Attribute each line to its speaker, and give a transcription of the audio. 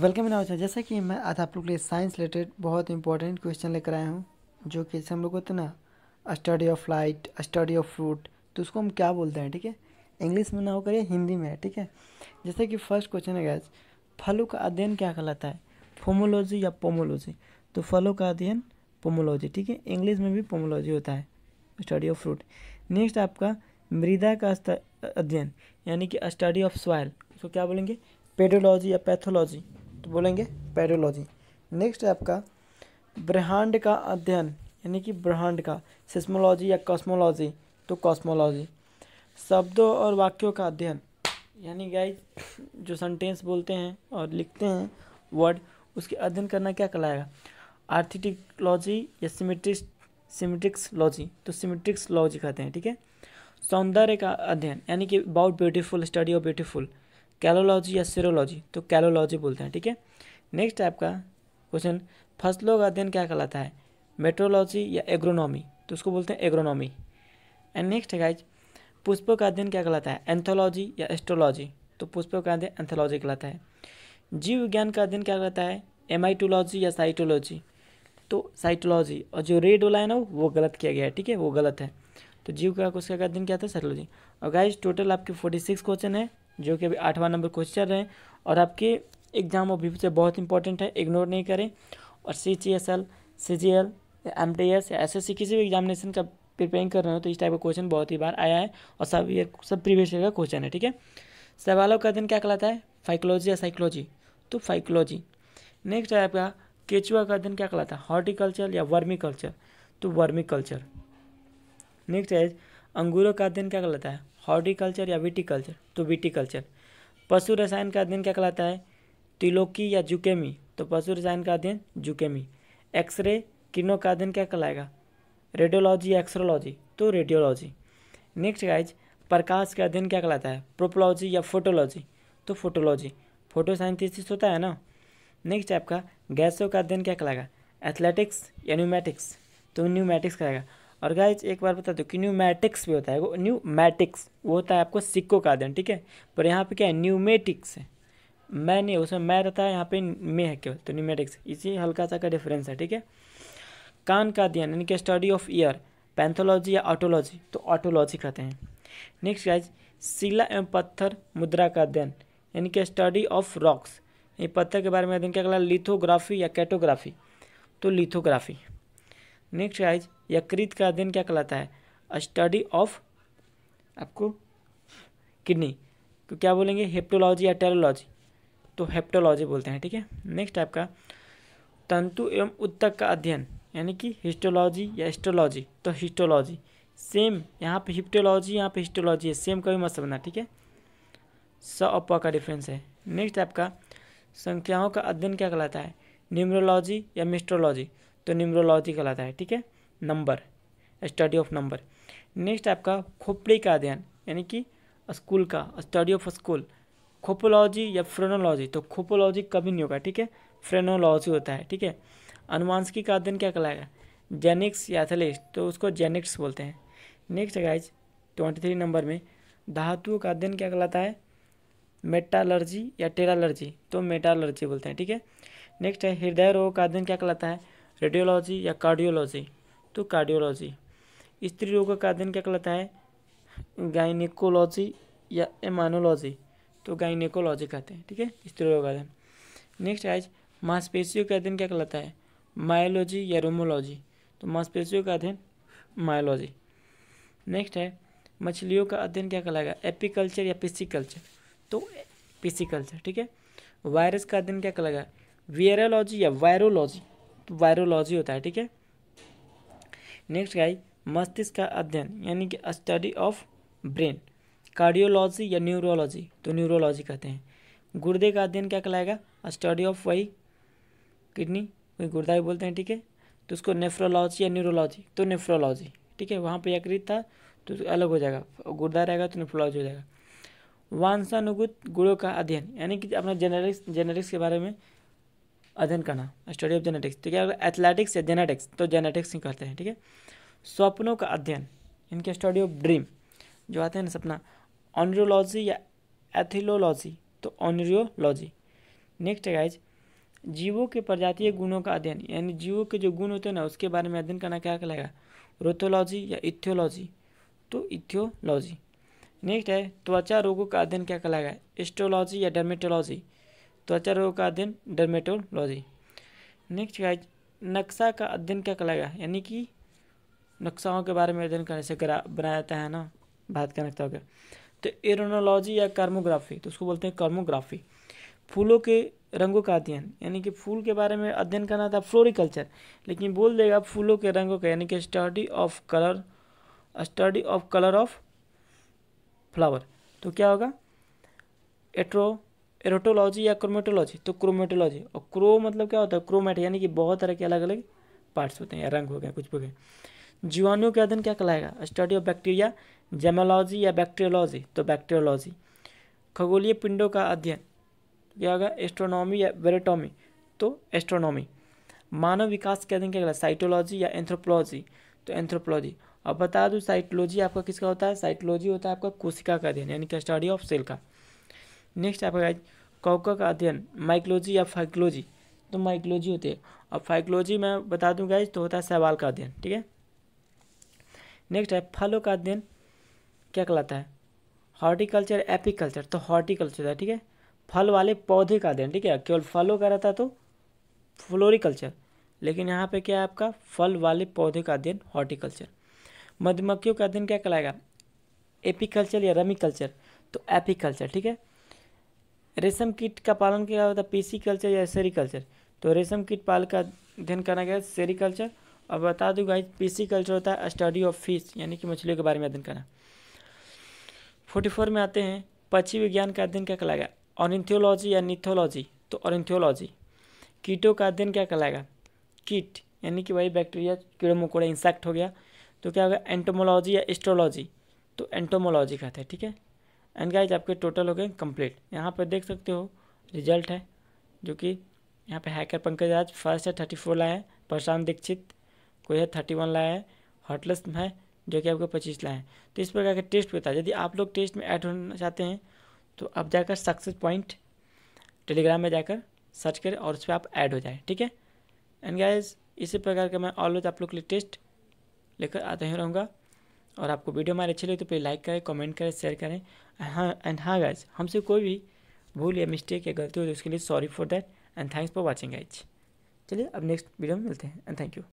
Speaker 1: welcome now जैसा कि मैं आज आप लोग के लिए साइंस रिलेटेड बहुत इंपॉर्टेंट क्वेश्चन लेकर आया हूँ जो कि हम लोग होते ना study of light study of fruit तो उसको हम क्या बोलते हैं ठीक है इंग्लिश में ना होकर या हिंदी में है ठीक है जैसे कि फर्स्ट क्वेश्चन है गैस फलों का अध्ययन क्या कहलाता है फोमोलॉजी या पोमोलॉजी तो फलों का अध्ययन पोमोलॉजी ठीक है इंग्लिश में भी पोमोलॉजी होता है स्टडी ऑफ फ्रूट नेक्स्ट आपका मृदा का अध्ययन यानी कि स्टडी ऑफ सॉयल उसको क्या बोलेंगे पेडोलॉजी या पैथोलॉजी तो बोलेंगे पैरोलॉजी नेक्स्ट है आपका ब्रह्मांड का अध्ययन यानी कि ब्रह्मांड का सिस्मोलॉजी या कॉस्मोलॉजी तो कॉस्मोलॉजी शब्दों और वाक्यों का अध्ययन यानी गाइज जो सेंटेंस बोलते हैं और लिखते हैं वर्ड उसके अध्ययन करना क्या कहलाएगा आर्थिटिकलॉजी या सिमेट्रिक सिमेट्रिक्स लॉजी तो सिमेट्रिक्स लॉजी कहते हैं ठीक है सौंदर्य का अध्ययन यानी कि about beautiful study of beautiful कैलोलॉजी या सीरोलॉजी तो कैलोलॉजी बोलते हैं ठीक है नेक्स्ट आपका क्वेश्चन फसलों का अध्ययन क्या कहलाता है मेट्रोलॉजी या एग्रोनॉमी तो उसको बोलते हैं एग्रोनॉमी एंड नेक्स्ट है गाइज पुष्पों का अध्ययन क्या कहलाता है एंथोलॉजी या एस्ट्रोलॉजी तो पुष्पों का अध्ययन एंथोलॉजी कहलाता है जीव विज्ञान का अध्ययन क्या कहलाता है एमाइटोलॉजी या साइटोलॉजी तो साइटोलॉजी और जो रेड वाला है ना वो गलत किया गया है ठीक है वो गलत है तो जीव का उसका अध्ययन क्या था साइटोलॉजी और गाइज टोटल आपके फोर्टी सिक्स क्वेश्चन है जो कि अभी आठवां नंबर क्वेश्चन रहे हैं और आपके एग्जाम अभी से तो बहुत इंपॉर्टेंट है इग्नोर नहीं करें और C G S L C G L M T S या एस एस सी किसी भी एग्जामिनेशन का प्रिपेयरिंग कर रहे हो तो इस टाइप का क्वेश्चन बहुत ही बार आया है और सब ये सब प्रीवियस ईयर का क्वेश्चन है ठीक है सवालों का दिन क्या कहलाता है फाइकोलॉजी या साइकोलॉजी तो फाइकोलॉजी नेक्स्ट है आपका केचुआ का अध्ययन क्या कहलाता है हॉर्टिकल्चर या वर्मी कल्चर तो वर्मी कल्चर नेक्स्ट है अंगूरों का अध्ययन क्या कहलाता है हॉर्टिकल्चर या विटिकल्चर तो विटिकल्चर पशु रसायन का अध्ययन क्या कहलाता है तिलोकी या जुकेमी तो पशु रसायन का अध्ययन जुकेमी एक्सरे किरणों का अध्ययन क्या कहलाएगा रेडियोलॉजी या एक्सरोलॉजी तो रेडियोलॉजी नेक्स्ट गाइज प्रकाश का अध्ययन क्या कहलाता है प्रोपोलॉजी या फोटोलॉजी तो फोटोलॉजी फोटो होता है ना नेक्स्ट आपका गैसों का अध्ययन क्या कहलाएगा एथलेटिक्स या न्यूमेटिक्स तो न्यूमेटिक्स कहेगा और गाइज एक बार बता दो कि न्यूमैटिक्स भी होता है वो मैटिक्स वो होता है आपको सिक्कों का अध्ययन ठीक है पर यहाँ पे क्या है न्यूमेटिक्स है मैं नहीं उसमें मैं रहता है यहाँ पे मे है केवल तो न्यूमेटिक्स इसी हल्का सा का डिफरेंस है ठीक है कान का अध्ययन यानी कि स्टडी ऑफ ईयर पैंथोलॉजी या ऑटोलॉजी तो ऑटोलॉजी कहते हैं नेक्स्ट गाइज शिला एवं पत्थर मुद्रा का अध्ययन यानी कि स्टडी ऑफ रॉक्स यानी पत्थर के बारे में अध्ययन क्या कहला लिथोग्राफी या कैटोग्राफी तो लिथोग्राफी नेक्स्ट आइज यकृत का अध्ययन क्या कहलाता है स्टडी ऑफ आपको किडनी तो क्या बोलेंगे हेप्टोलॉजी या टेरोलॉजी तो हेप्टोलॉजी बोलते हैं ठीक है नेक्स्ट आपका तंतु एवं उत्तक का अध्ययन यानी कि हिस्टोलॉजी या एस्ट्रोलॉजी तो हिस्टोलॉजी सेम यहाँ पे हिप्टोलॉजी यहाँ पे हिस्टोलॉजी है सेम कभी मत समझना ठीक है स अपा का डिफरेंस है नेक्स्ट आपका संख्याओं का अध्ययन क्या कहलाता है न्यूमरोलॉजी या मिस्ट्रोलॉजी तो न्यूमरोलॉजी कहलाता है ठीक है number study of number next आपका खोपड़ी का अध्ययन यानी कि स्कूल का स्टडी ऑफ स्कूल खोपोलॉजी या फ्रेनोलॉजी तो खोपोलॉजी कभी नहीं होगा ठीक है फ्रेनोलॉजी होता है ठीक है अनुवांशिकी का अध्ययन क्या कहलाएगा जेनिक्स या तो उसको जेनिक्स बोलते हैं next guys twenty three number में धातुओं का अध्ययन क्या कहलाता है मेटालर्जी या टेरालर्जी तो मेटालर्जी बोलते हैं ठीक है नेक्स्ट है हृदय रोग का अध्ययन क्या कहलाता है रेडियोलॉजी या कार्डियोलॉजी तो कार्डियोलॉजी स्त्री रोग का अध्ययन क्या कहलाता है गाइनिकोलॉजी या एमानोलॉजी तो गाइनिकोलॉजी कहते हैं ठीक है स्त्री रोग का अध्ययन नेक्स्ट आज मांसपेशियों का अध्ययन क्या कहलाता है मायोलॉजी या रोमोलॉजी तो मांसपेशियों का अध्ययन मायोलॉजी नेक्स्ट है मछलियों का अध्ययन क्या कहलाएगा एपिकल्चर या पिसिकल्चर तो पिसिकल्चर ठीक है वायरस का अध्ययन क्या कहलाएगा वायरोलॉजी या वायरोलॉजी वायरोलॉजी होता है ठीक है नेक्स्ट गाई मस्तिष्क का अध्ययन यानी कि स्टडी ऑफ ब्रेन कार्डियोलॉजी या न्यूरोलॉजी तो न्यूरोलॉजी कहते हैं गुर्दे का अध्ययन क्या कहलाएगा स्टडी ऑफ वही किडनी वही गुर्दा भी बोलते हैं ठीक है तो उसको नेफ्रोलॉजी या न्यूरोलॉजी तो नेफ्रोलॉजी ठीक है वहाँ पर यकृत था तो अलग हो जाएगा गुर्दा रहेगा तो नेफ्रोलॉजी हो जाएगा वांसानुगुत गुणों का अध्ययन यानी कि अपना जेनेरिक्स जेनेरिक्स के बारे में अध्ययन करना स्टडी ऑफ जेनेटिक्स ठीक है एथलेटिक्स या जेनेटिक्स तो जेनेटिक्स ही कहते हैं ठीक है स्वप्नों का अध्ययन इनके स्टडी ऑफ ड्रीम जो आते हैं ना सपना ऑनरियोलॉजी या एथिलोलॉजी तो ऑनरियोलॉजी नेक्स्ट है गाइज जीवों के प्रजातीय गुणों का अध्ययन यानी जीवों के जो गुण होते हैं ना उसके बारे में अध्ययन करना क्या कहलाएगा रोथोलॉजी या इथियोलॉजी तो इथियोलॉजी नेक्स्ट है त्वचा रोगों का अध्ययन क्या कहलाएगा एस्ट्रोलॉजी या डर्मेटोलॉजी त्वचा रोग का अध्ययन डर्मेटोलॉजी नेक्स्ट गाइज नक्शा का अध्ययन क्या कहलाएगा यानी कि नक्शाओं के बारे में अध्ययन करने से करा बनाया जाता है ना भारत का नक्शा वगैरह तो एरोनोलॉजी या कर्मोग्राफी तो उसको बोलते हैं कर्मोग्राफी फूलों के रंगों का अध्ययन यानी कि फूल के बारे में अध्ययन करना था फ्लोरिकल्चर लेकिन बोल देगा फूलों के रंगों का यानी कि study of colour study of colour of flower तो क्या होगा एट्रो एरोटोलॉजी या क्रोमेटोलॉजी तो क्रोमेटोलॉजी और क्रो मतलब क्या होता है क्रोमेट यानी कि बहुत तरह के अलग अलग पार्ट्स होते हैं रंग हो गया कुछ हो गया जीवाणुओं का अध्ययन क्या कहलाएगा स्टडी ऑफ बैक्टीरिया जेमोलॉजी या बैक्टीरियोलॉजी तो बैक्टीरियोलॉजी खगोलीय पिंडों का अध्ययन क्या होगा एस्ट्रोनॉमी या वेरेटॉमी तो एस्ट्रोनॉमी मानव विकास के अध्ययन क्या कहलाएगा साइटोलॉजी या एंथ्रोपोलॉजी तो एंथ्रोपोलॉजी अब बता दूँ साइटोलॉजी आपका किसका होता है साइटोलॉजी होता है आपका कोशिका का अध्ययन यानी कि स्टडी ऑफ सेल का नेक्स्ट आपका गाइज कौका का अध्ययन माइकोलॉजी या फाइकोलॉजी तो माइकोलॉजी होती है और फाइकोलॉजी मैं बता दूँ गाइज तो होता है सवाल का अध्ययन ठीक है नेक्स्ट है फलों का अध्ययन क्या कहलाता है हॉर्टिकल्चर एपिकल्चर तो हॉर्टिकल्चर है ठीक है फल वाले पौधे का अध्ययन ठीक है केवल फलों का रहता तो फ्लोरिकल्चर लेकिन यहाँ पे क्या है आपका फल वाले पौधे का अध्ययन हॉर्टिकल्चर मधुमक्खियों का अध्ययन क्या कहलाएगा एपिकल्चर या रमिकल्चर तो एपिकल्चर ठीक है रेशम कीट का पालन किया होता है पीसी कल्चर या सेरिकल्चर तो रेशम कीट पाल का अध्ययन करना गया सेरिकल्चर और बता दूँ गाइज पीसी कल्चर होता है स्टडी ऑफ फिश यानी कि मछलियों के बारे में अध्ययन करना फोर्टी फोर में आते हैं पक्षी विज्ञान का अध्ययन क्या कहलाएगा ऑरिंथियोलॉजी या निथोलॉजी तो ऑरिंथियोलॉजी कीटों का अध्ययन क्या कहलाएगा कीट यानी कि वही बैक्टीरिया कीड़े मकोड़े इंसेक्ट हो गया तो क्या होगा एंटोमोलॉजी या एस्ट्रोलॉजी तो एंटोमोलॉजी कहते हैं ठीक है एंड गाइज आपके टोटल हो गए कम्प्लीट यहाँ पर देख सकते हो रिजल्ट है जो कि यहाँ पे हैकर पंकज आज फर्स्ट है थर्टी फोर लाए हैं प्रशांत दीक्षित कोई है थर्टी वन लाया है हॉटलेस है जो कि आपको पच्चीस लाए हैं तो इस प्रकार के टेस्ट होता है यदि आप लोग टेस्ट में ऐड होना चाहते हैं तो आप जाकर सक्सेस पॉइंट टेलीग्राम में जाकर सर्च करें और उस पर आप ऐड हो जाए ठीक है एंड गाइज इसी प्रकार का मैं ऑलवेज आप लोग के लिए टेस्ट लेकर आते ही रहूँगा और आपको वीडियो हमारी अच्छी लगी तो प्लीज़ लाइक करें कमेंट करें शेयर करें हाँ एंड हाँ गाइज हमसे कोई भी भूल या मिस्टेक या गलती हो तो उसके लिए sorry for that and thanks for watching guys चलिए अब नेक्स्ट वीडियो में मिलते हैं एंड थैंक यू